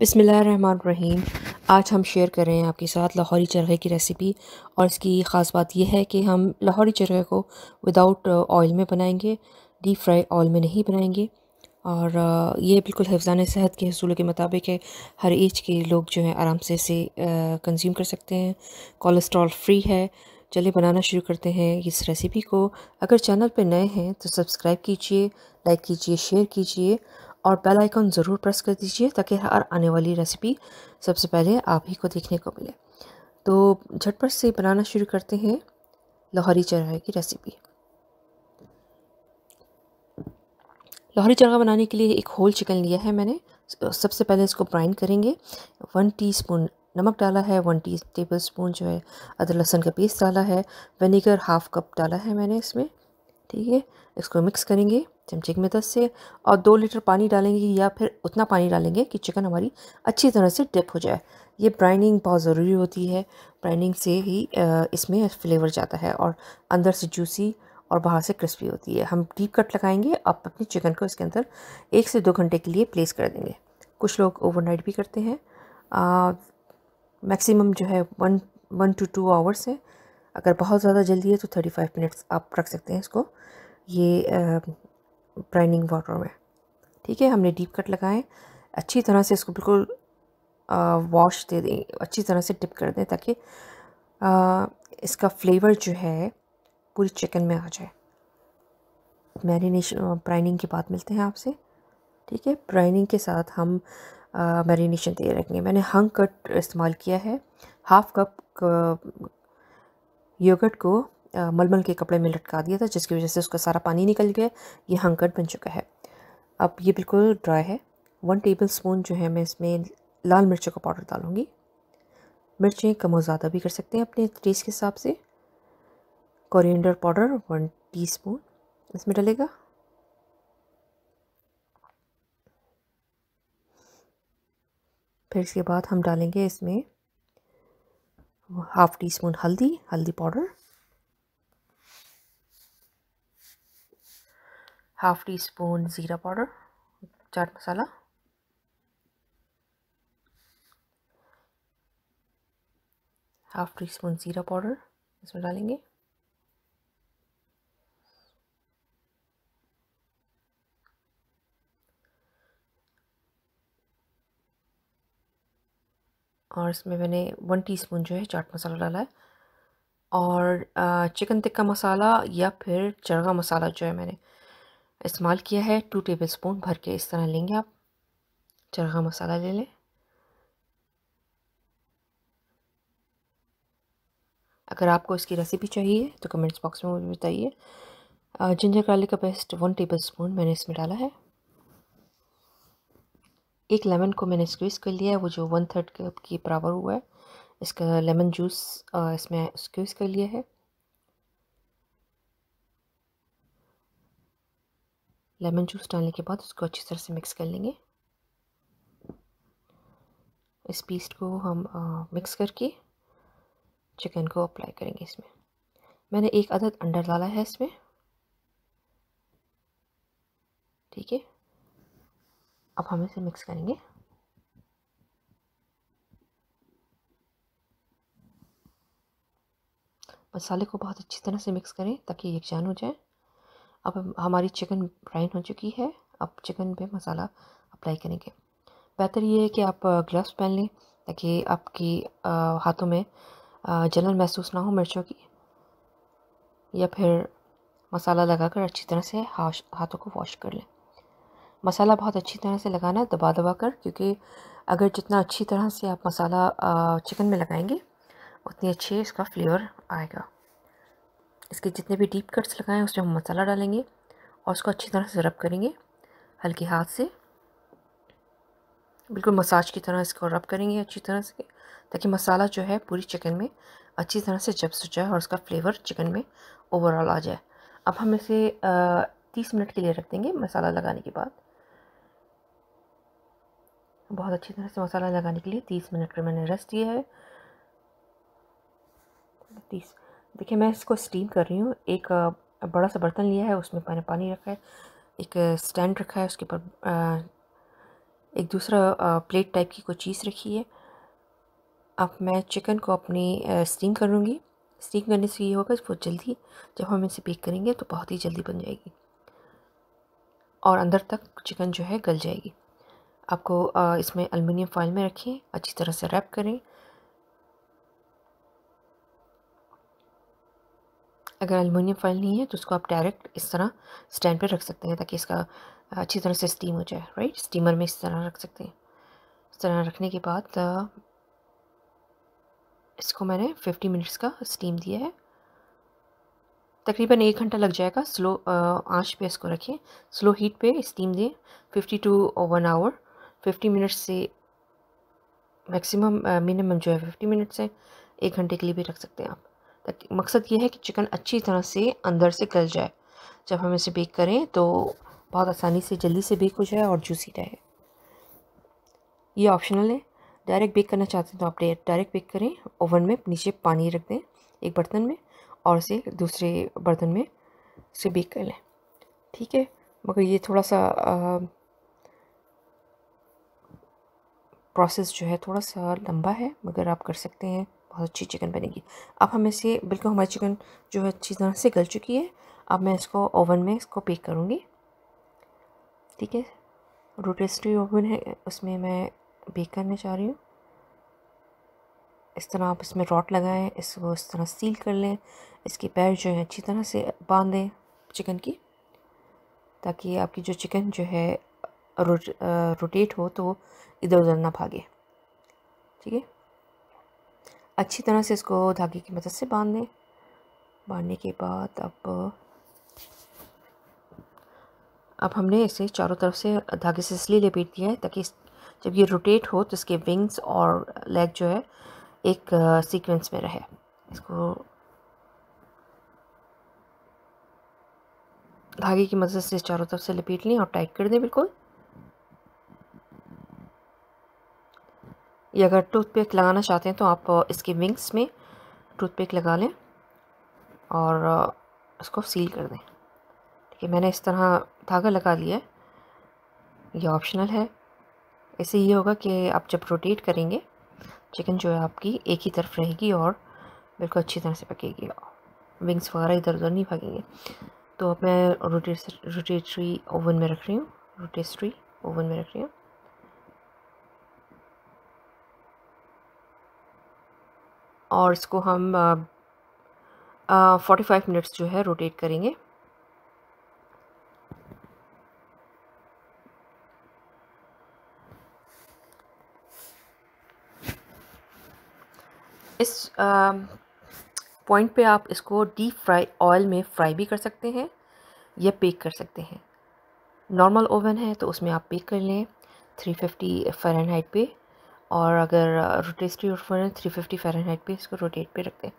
बिसमीम आज हम शेयर कर रहे हैं आपके साथ लाहौरी चरखे की रेसिपी और इसकी ख़ास बात यह है कि हम लाहौरी चरखे को विदाउट ऑयल uh, में बनाएंगे डीप फ्राई ऑयल में नहीं बनाएंगे और uh, ये बिल्कुल हफ्जान सेहत के हसूलों के मुताबिक है हर एज के लोग जो हैं आराम से इसे कंज्यूम uh, कर सकते हैं कोलेस्ट्रॉल फ्री है चलिए बनाना शुरू करते हैं इस रेसिपी को अगर चैनल पर नए हैं तो सब्सक्राइब कीजिए लाइक कीजिए शेयर कीजिए और बेल आइकन ज़रूर प्रेस कर दीजिए ताकि हर आने वाली रेसिपी सबसे पहले आप ही को देखने को मिले तो झटपट से बनाना शुरू करते हैं लाहौरी चरहा की रेसिपी लाहौरी चरगा बनाने के लिए एक होल चिकन लिया है मैंने सबसे पहले इसको ब्राइन करेंगे वन टीस्पून नमक डाला है वन टी टेबल स्पून जो है अदर लहसुन का पेस्ट डाला है वेनेगर हाफ कप डाला है मैंने इसमें ठीक है इसको मिक्स करेंगे चमचे की मदद से और दो लीटर पानी डालेंगे या फिर उतना पानी डालेंगे कि चिकन हमारी अच्छी तरह से डिप हो जाए ये ब्राइनिंग बहुत ज़रूरी होती है ब्राइनिंग से ही इसमें फ्लेवर जाता है और अंदर से जूसी और बाहर से क्रिस्पी होती है हम डीप कट लगाएंगे आप अपने चिकन को इसके अंदर एक से दो घंटे के लिए प्लेस कर देंगे कुछ लोग ओवरनाइट भी करते हैं मैक्सिमम जो है one one two two hours है अगर बहुत ज़्यादा जल्दी है तो थर्टी फाइव मिनट्स आप रख सकते हैं इसको ये ब्राइनिंग वाटर में ठीक है हमने डीप कट लगाए अच्छी तरह से इसको बिल्कुल वॉश दे दें अच्छी तरह से डिप कर दें ताकि इसका फ्लेवर जो है पूरी चिकन में आ जाए मैरिनेशन ब्राइनिंग के बाद मिलते हैं आपसे ठीक है ब्राइनिंग के साथ हम मैरिनेशन दे रखेंगे मैंने हंग कट इस्तेमाल किया है हाफ़ कप योगर्ट को मलमल के कपड़े में लटका दिया था जिसकी वजह से उसका सारा पानी निकल गया ये हंकट बन चुका है अब ये बिल्कुल ड्राई है वन टेबल स्पून जो है मैं इसमें लाल मिर्चों का पाउडर डालूँगी मिर्चें कम और ज़्यादा भी कर सकते हैं अपने टेस्ट के हिसाब से कोरिएंडर पाउडर वन टीस्पून इसमें डलेगा फिर इसके बाद हम डालेंगे इसमें हाफ टी स्पून हल्दी हल्दी पाउडर हाफ टी स्पून ज़ीरा powder chaat masala half teaspoon ज़ीरा पाउडर इसमें डालेंगे और इसमें मैंने वन टीस्पून जो है चाट मसाला डाला है और चिकन टिक्का मसाला या फिर चरगा मसाला जो है मैंने इस्तेमाल किया है टू टेबल स्पून भर के इस तरह लेंगे आप चरगा मसाला ले लें अगर आपको इसकी रेसिपी चाहिए तो कमेंट्स बॉक्स में मुझे बताइए जिंजर गार्लिक का पेस्ट वन टेबल स्पून मैंने इसमें डाला है एक लेमन को मैंने स्क्वीज़ कर लिया है वो जो वन थर्ड कप के बराबर हुआ है इसका लेमन जूस इसमें स्क्वीज़ कर लिया है लेमन जूस डालने के बाद उसको अच्छी तरह से मिक्स कर लेंगे इस पीस्ट को हम आ, मिक्स करके चिकन को अप्लाई करेंगे इसमें मैंने एक अदद अंडा डाला है इसमें ठीक है अब हम इसे मिक्स करेंगे मसाले को बहुत अच्छी तरह से मिक्स करें ताकि ये यकजान हो जाए अब हमारी चिकन ब्राइन हो चुकी है अब चिकन पे मसाला अप्लाई करेंगे बेहतर ये है कि आप ग्लव्स पहन लें ताकि आपकी हाथों में जलन महसूस ना हो मिर्चों की या फिर मसाला लगाकर अच्छी तरह से हाथों को वॉश कर लें मसाला बहुत अच्छी तरह से लगाना है दबा दबा कर क्योंकि अगर जितना अच्छी तरह से आप मसाला चिकन में लगाएंगे उतनी अच्छी इसका फ्लेवर आएगा इसके जितने भी डीप कट्स लगाएं उसमें हम मसाला डालेंगे और उसको अच्छी तरह से रब करेंगे हल्के हाथ से बिल्कुल मसाज की तरह इसको रब करेंगे अच्छी तरह से ताकि मसाला जो है पूरी चिकन में अच्छी तरह से जब सो और उसका फ्लेवर चिकन में ओवरऑल आ जाए अब हम इसे तीस मिनट के लिए रख देंगे मसाला लगाने के बाद बहुत अच्छी तरह से मसाला लगाने के लिए तीस मिनट पर मैंने रेस्ट दिया है तीस देखिए मैं इसको स्टीम कर रही हूँ एक बड़ा सा बर्तन लिया है उसमें मैंने पानी रखा है एक स्टैंड रखा है उसके ऊपर एक दूसरा प्लेट टाइप की कोई चीज़ रखी है अब मैं चिकन को अपनी स्टीम करूँगी स्टीम करने से ये होगा बहुत जल्दी जब हम इसे पेक करेंगे तो बहुत ही जल्दी बन जाएगी और अंदर तक चिकन जो है गल जाएगी आपको इसमें अलमिनियम फॉइल में रखें अच्छी तरह से रैप करें अगर अलमिनियम फॉइल नहीं है तो उसको आप डायरेक्ट इस तरह स्टैंड पर रख सकते हैं ताकि इसका अच्छी तरह से स्टीम हो जाए राइट स्टीमर में इस तरह रख सकते हैं इस तरह रखने के बाद इसको मैंने फिफ्टी मिनट्स का स्टीम दिया है तकरीबन एक घंटा लग जाएगा स्लो आँच पे इसको रखें स्लो हीट पे स्टीम दें fifty to one hour fifty minutes से मैक्सिमम मिनिमम जो है फिफ्टी मिनट्स है एक घंटे के लिए भी रख सकते हैं आप ताकि मकसद ये है कि चिकन अच्छी तरह से अंदर से गल जाए जब हम इसे बेक करें तो बहुत आसानी से जल्दी से बेक हो जाए और जूसी रहे ये ऑप्शनल है डायरेक्ट बेक करना चाहते हैं तो आप डायरेक्ट बेक करें ओवन में नीचे पानी रख दें एक बर्तन में और उसे दूसरे बर्तन में उसे बेक कर लें ठीक है मगर ये थोड़ा सा आ, प्रोसेस जो है थोड़ा सा लंबा है मगर आप कर सकते हैं बहुत अच्छी चिकन बनेगी अब हम इसे बिल्कुल हमारी चिकन जो है अच्छी तरह से गल चुकी है अब मैं इसको ओवन में इसको पेक करूँगी ठीक है रोटेस्ट्री ओवन है उसमें मैं बेक करने चाह रही हूँ इस तरह आप इसमें रॉट लगाएं इसको इस तरह सील कर लें इसके पैर जो है अच्छी तरह से बांधें चिकन की ताकि आपकी जो चिकन जो है रोट रोटेट हो तो इधर उधर ना भागे ठीक है अच्छी तरह से इसको धागे की मदद से बांध दें बांधने के बाद अब अब हमने इसे चारों तरफ से धागे से इसलिए लपेट दिया है ताकि जब ये रोटेट हो तो इसके विंग्स और लेग जो है एक सीक्वेंस में रहे इसको धागे की मदद से चारों तरफ से लपेट लें और टाइट कर दें बिल्कुल या अगर टूथपेक लगाना चाहते हैं तो आप इसके विंग्स में टूथपेक लगा लें और इसको सील कर दें ठीक है मैंने इस तरह धागा लगा लिया ये ऑप्शनल है ऐसे ये होगा कि आप जब रोटेट करेंगे चिकन जो है आपकी एक ही तरफ रहेगी और बिल्कुल अच्छी तरह से पकेगी विंग्स वगैरह इधर उधर नहीं भागेंगे तो अब मैं रोटेट रोटेटरी ओवन में रख रही हूँ रोटेस्ट्री ओवन में रख रही हूँ और इसको हम फोर्टी फाइव मिनट्स जो है रोटेट करेंगे इस पॉइंट पे आप इसको डीप फ्राई ऑयल में फ्राई भी कर सकते हैं या पेक कर सकते हैं नॉर्मल ओवन है तो उसमें आप पेक कर लें 350 फ़ारेनहाइट पे और अगर रोटेस्ट्री और फर्नर थ्री फिफ्टी फ़ारेनहाइट पर इसको रोटेट पर रख दें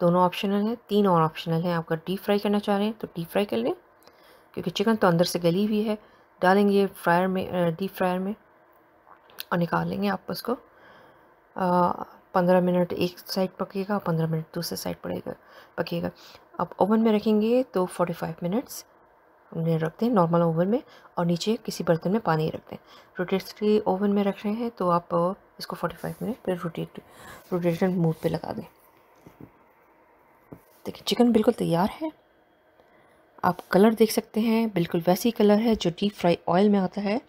दोनों ऑप्शनल हैं तीन और ऑप्शनल हैं आपका डीप फ्राई करना चाह रहे हैं तो डीप फ्राई कर लें क्योंकि चिकन तो अंदर से गली हुई है डालेंगे फ्रायर में डीप फ्रायर में और निकाल लेंगे आप उसको पंद्रह मिनट एक साइड पकेगा पंद्रह मिनट दूसरे साइड पड़ेगा पकेगा आप ओवन में रखेंगे तो फोर्टी फाइव मिनट्स में रख दें नॉर्मल ओवन में और नीचे किसी बर्तन में पानी रख दें रोटेटरी ओवन में रख रहे हैं तो आप इसको 45 मिनट फिर रोटेट रोटेशन मूड पे लगा दें देखिए चिकन बिल्कुल तैयार है आप कलर देख सकते हैं बिल्कुल वैसी कलर है जो डीप फ्राई ऑयल में आता है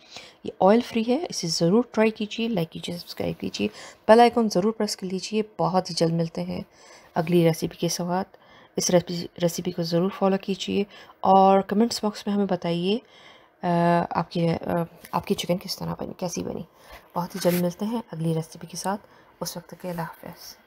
ये ऑयल फ्री है इसे ज़रूर ट्राई कीजिए लाइक कीजिए सब्सक्राइब कीजिए बेल आइकॉन ज़रूर प्रेस कर लीजिए बहुत ही जल्द मिलते हैं अगली रेसिपी के साथ इस रेसिपी को ज़रूर फॉलो कीजिए और कमेंट्स बॉक्स में हमें बताइए आपकी आपकी चिकन किस तरह बनी कैसी बनी बहुत ही जल्द मिलते हैं अगली रेसिपी के साथ उस वक्त के अल्लाह हाफ